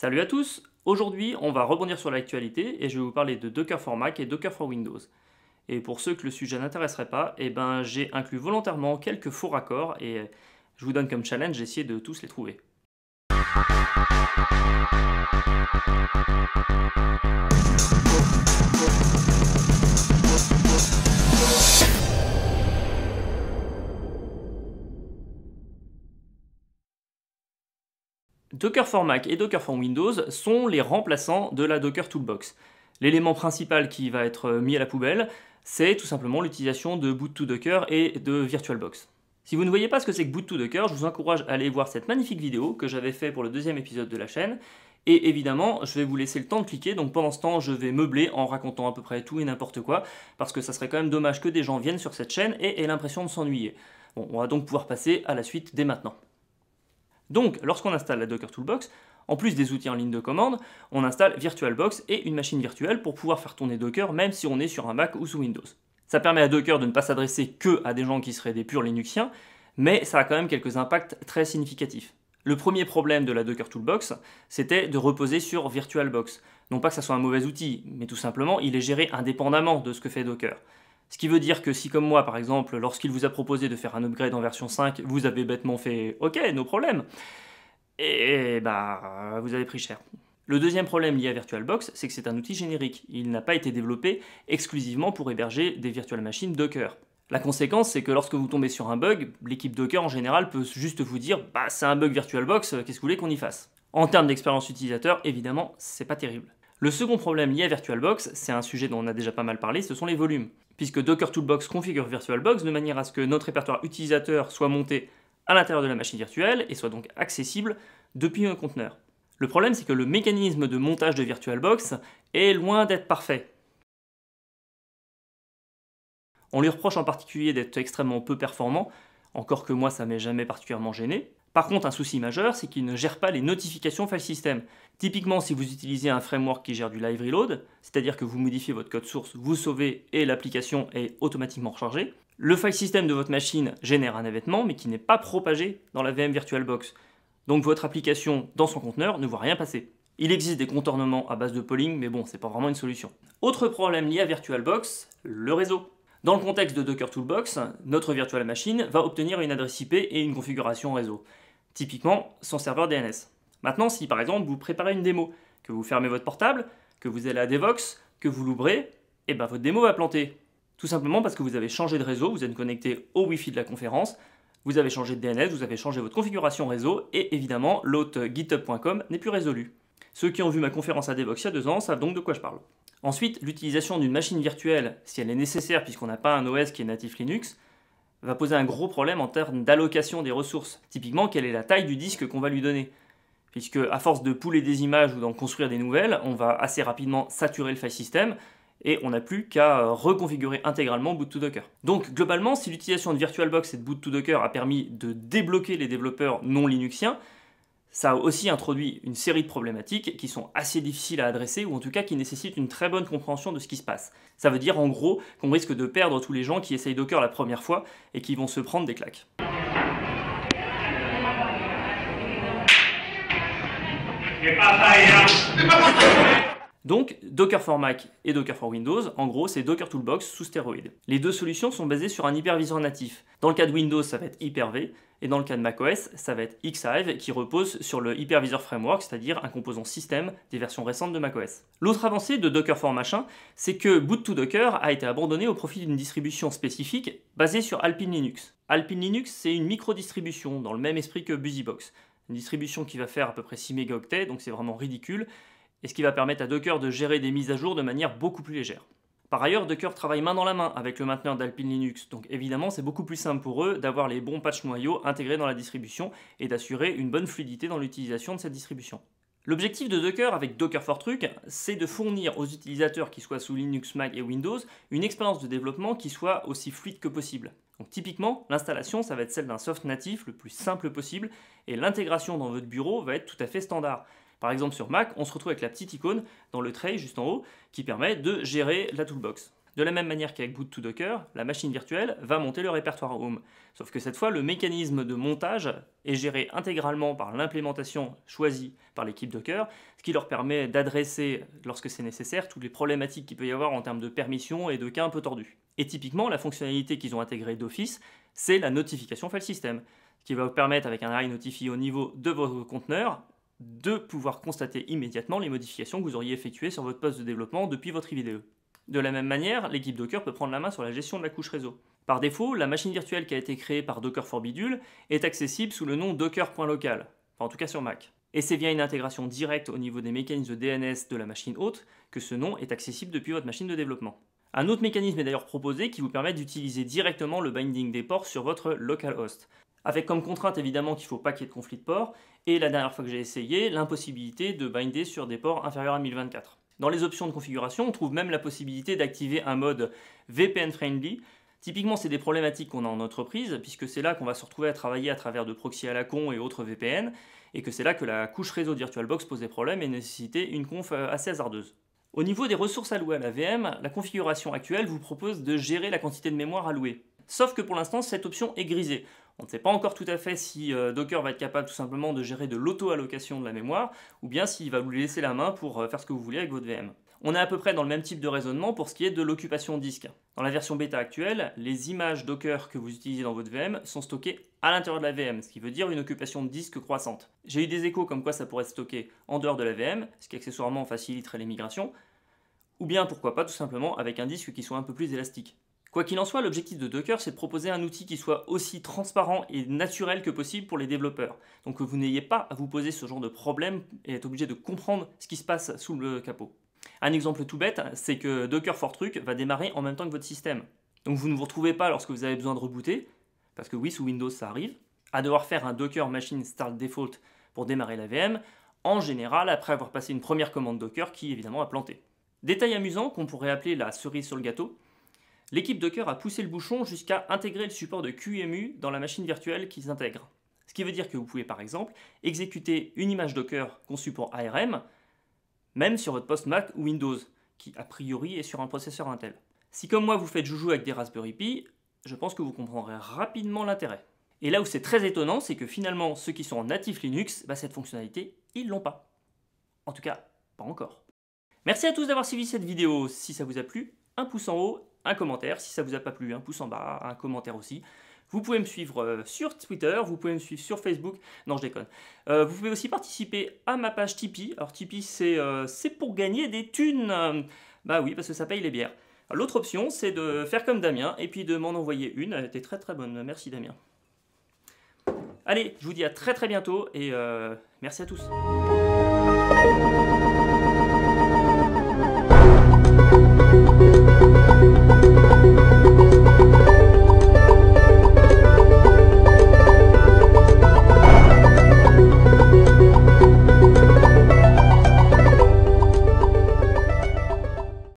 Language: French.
Salut à tous Aujourd'hui, on va rebondir sur l'actualité et je vais vous parler de Docker for Mac et Docker for Windows. Et pour ceux que le sujet n'intéresserait pas, eh ben, j'ai inclus volontairement quelques faux raccords et je vous donne comme challenge d'essayer de tous les trouver. Docker for Mac et Docker for Windows sont les remplaçants de la Docker Toolbox. L'élément principal qui va être euh, mis à la poubelle, c'est tout simplement l'utilisation de Boot to Docker et de VirtualBox. Si vous ne voyez pas ce que c'est que Boot to Docker, je vous encourage à aller voir cette magnifique vidéo que j'avais fait pour le deuxième épisode de la chaîne. Et évidemment, je vais vous laisser le temps de cliquer, donc pendant ce temps, je vais meubler en racontant à peu près tout et n'importe quoi, parce que ça serait quand même dommage que des gens viennent sur cette chaîne et aient l'impression de s'ennuyer. Bon, on va donc pouvoir passer à la suite dès maintenant. Donc, lorsqu'on installe la Docker Toolbox, en plus des outils en ligne de commande, on installe VirtualBox et une machine virtuelle pour pouvoir faire tourner Docker même si on est sur un Mac ou sous Windows. Ça permet à Docker de ne pas s'adresser que à des gens qui seraient des purs Linuxiens, mais ça a quand même quelques impacts très significatifs. Le premier problème de la Docker Toolbox, c'était de reposer sur VirtualBox. Non pas que ça soit un mauvais outil, mais tout simplement, il est géré indépendamment de ce que fait Docker. Ce qui veut dire que si comme moi par exemple, lorsqu'il vous a proposé de faire un upgrade en version 5, vous avez bêtement fait OK, nos problèmes, et eh, eh, bah vous avez pris cher. Le deuxième problème lié à VirtualBox, c'est que c'est un outil générique. Il n'a pas été développé exclusivement pour héberger des virtual machines Docker. La conséquence, c'est que lorsque vous tombez sur un bug, l'équipe Docker en général peut juste vous dire Bah, c'est un bug VirtualBox, euh, qu'est-ce que vous voulez qu'on y fasse En termes d'expérience utilisateur, évidemment, c'est pas terrible. Le second problème lié à VirtualBox, c'est un sujet dont on a déjà pas mal parlé, ce sont les volumes. Puisque Docker Toolbox configure VirtualBox de manière à ce que notre répertoire utilisateur soit monté à l'intérieur de la machine virtuelle et soit donc accessible depuis un conteneur. Le problème, c'est que le mécanisme de montage de VirtualBox est loin d'être parfait. On lui reproche en particulier d'être extrêmement peu performant, encore que moi ça m'est jamais particulièrement gêné, par contre, un souci majeur, c'est qu'il ne gère pas les notifications file system. Typiquement, si vous utilisez un framework qui gère du live reload, c'est-à-dire que vous modifiez votre code source, vous sauvez et l'application est automatiquement rechargée, le file system de votre machine génère un événement mais qui n'est pas propagé dans la VM VirtualBox. Donc votre application dans son conteneur ne voit rien passer. Il existe des contournements à base de polling, mais bon, c'est pas vraiment une solution. Autre problème lié à VirtualBox, le réseau. Dans le contexte de Docker Toolbox, notre virtual machine va obtenir une adresse IP et une configuration réseau, typiquement son serveur DNS. Maintenant, si par exemple vous préparez une démo, que vous fermez votre portable, que vous allez à DevOps, que vous l'ouvrez, et eh ben votre démo va planter. Tout simplement parce que vous avez changé de réseau, vous êtes connecté au Wi-Fi de la conférence, vous avez changé de DNS, vous avez changé votre configuration réseau, et évidemment, l'hôte github.com n'est plus résolu. Ceux qui ont vu ma conférence à DevOps il y a deux ans savent donc de quoi je parle. Ensuite, l'utilisation d'une machine virtuelle, si elle est nécessaire puisqu'on n'a pas un OS qui est natif Linux, va poser un gros problème en termes d'allocation des ressources. Typiquement, quelle est la taille du disque qu'on va lui donner Puisque à force de pouler des images ou d'en construire des nouvelles, on va assez rapidement saturer le file system et on n'a plus qu'à euh, reconfigurer intégralement Boot 2 Docker. Donc globalement, si l'utilisation de VirtualBox et de Boot 2 Docker a permis de débloquer les développeurs non linuxiens, ça a aussi introduit une série de problématiques qui sont assez difficiles à adresser ou en tout cas qui nécessitent une très bonne compréhension de ce qui se passe. Ça veut dire en gros qu'on risque de perdre tous les gens qui essayent Docker la première fois et qui vont se prendre des claques. Donc Docker for Mac et Docker for Windows, en gros c'est Docker Toolbox sous stéroïde. Les deux solutions sont basées sur un hyperviseur natif. Dans le cas de Windows ça va être Hyper-V et dans le cas de macOS ça va être Xhive qui repose sur le hyperviseur framework, c'est-à-dire un composant système des versions récentes de macOS. L'autre avancée de Docker for Machin, c'est que Boot to Docker a été abandonné au profit d'une distribution spécifique basée sur Alpine Linux. Alpine Linux c'est une micro-distribution dans le même esprit que BusyBox, une distribution qui va faire à peu près 6 mégaoctets, donc c'est vraiment ridicule et ce qui va permettre à Docker de gérer des mises à jour de manière beaucoup plus légère. Par ailleurs, Docker travaille main dans la main avec le mainteneur d'Alpine Linux, donc évidemment c'est beaucoup plus simple pour eux d'avoir les bons patchs noyaux intégrés dans la distribution et d'assurer une bonne fluidité dans l'utilisation de cette distribution. L'objectif de Docker avec Docker Truc, c'est de fournir aux utilisateurs qui soient sous Linux, Mac et Windows une expérience de développement qui soit aussi fluide que possible. Donc typiquement, l'installation, ça va être celle d'un soft natif le plus simple possible et l'intégration dans votre bureau va être tout à fait standard. Par exemple sur Mac, on se retrouve avec la petite icône dans le tray juste en haut qui permet de gérer la toolbox. De la même manière qu'avec Boot to Docker, la machine virtuelle va monter le répertoire Home. Sauf que cette fois, le mécanisme de montage est géré intégralement par l'implémentation choisie par l'équipe Docker, ce qui leur permet d'adresser, lorsque c'est nécessaire, toutes les problématiques qu'il peut y avoir en termes de permissions et de cas un peu tordus. Et typiquement, la fonctionnalité qu'ils ont intégrée d'office, c'est la notification file system, qui va vous permettre, avec un array notifié au niveau de votre conteneur, de pouvoir constater immédiatement les modifications que vous auriez effectuées sur votre poste de développement depuis votre IVDE. De la même manière, l'équipe Docker peut prendre la main sur la gestion de la couche réseau. Par défaut, la machine virtuelle qui a été créée par Docker for Bidule est accessible sous le nom docker.local, enfin en tout cas sur Mac. Et c'est via une intégration directe au niveau des mécanismes DNS de la machine hôte que ce nom est accessible depuis votre machine de développement. Un autre mécanisme est d'ailleurs proposé qui vous permet d'utiliser directement le binding des ports sur votre localhost. Avec comme contrainte évidemment qu'il ne faut pas qu'il y ait de conflit de port, et la dernière fois que j'ai essayé, l'impossibilité de binder sur des ports inférieurs à 1024. Dans les options de configuration, on trouve même la possibilité d'activer un mode VPN friendly. Typiquement, c'est des problématiques qu'on a en entreprise, puisque c'est là qu'on va se retrouver à travailler à travers de proxy à la con et autres VPN, et que c'est là que la couche réseau de VirtualBox pose des problèmes et nécessitait une conf euh, assez hasardeuse. Au niveau des ressources allouées à la VM, la configuration actuelle vous propose de gérer la quantité de mémoire allouée. Sauf que pour l'instant, cette option est grisée. On ne sait pas encore tout à fait si euh, Docker va être capable tout simplement de gérer de l'auto-allocation de la mémoire, ou bien s'il va vous laisser la main pour euh, faire ce que vous voulez avec votre VM. On est à peu près dans le même type de raisonnement pour ce qui est de l'occupation disque. Dans la version bêta actuelle, les images Docker que vous utilisez dans votre VM sont stockées à l'intérieur de la VM, ce qui veut dire une occupation de disque croissante. J'ai eu des échos comme quoi ça pourrait être stocké en dehors de la VM, ce qui accessoirement faciliterait les migrations, ou bien pourquoi pas tout simplement avec un disque qui soit un peu plus élastique. Quoi qu'il en soit, l'objectif de Docker, c'est de proposer un outil qui soit aussi transparent et naturel que possible pour les développeurs. Donc que vous n'ayez pas à vous poser ce genre de problème et être obligé de comprendre ce qui se passe sous le capot. Un exemple tout bête, c'est que Docker Truc va démarrer en même temps que votre système. Donc vous ne vous retrouvez pas lorsque vous avez besoin de rebooter, parce que oui, sous Windows ça arrive, à devoir faire un Docker Machine Start Default pour démarrer la VM, en général après avoir passé une première commande Docker qui évidemment a planté. Détail amusant qu'on pourrait appeler la cerise sur le gâteau, L'équipe Docker a poussé le bouchon jusqu'à intégrer le support de QEMU dans la machine virtuelle qu'ils intègrent. Ce qui veut dire que vous pouvez par exemple exécuter une image Docker conçue pour ARM, même sur votre post Mac ou Windows, qui a priori est sur un processeur Intel. Si comme moi vous faites joujou avec des Raspberry Pi, je pense que vous comprendrez rapidement l'intérêt. Et là où c'est très étonnant, c'est que finalement ceux qui sont en natif Linux, bah, cette fonctionnalité, ils l'ont pas. En tout cas, pas encore. Merci à tous d'avoir suivi cette vidéo. Si ça vous a plu, un pouce en haut un commentaire. Si ça vous a pas plu, un pouce en bas, un commentaire aussi. Vous pouvez me suivre euh, sur Twitter, vous pouvez me suivre sur Facebook. Non, je déconne. Euh, vous pouvez aussi participer à ma page Tipeee. Alors, Tipeee, euh, c'est pour gagner des thunes. Bah oui, parce que ça paye les bières. L'autre option, c'est de faire comme Damien et puis de m'en envoyer une. Elle était très très bonne. Merci Damien. Allez, je vous dis à très très bientôt et merci à tous.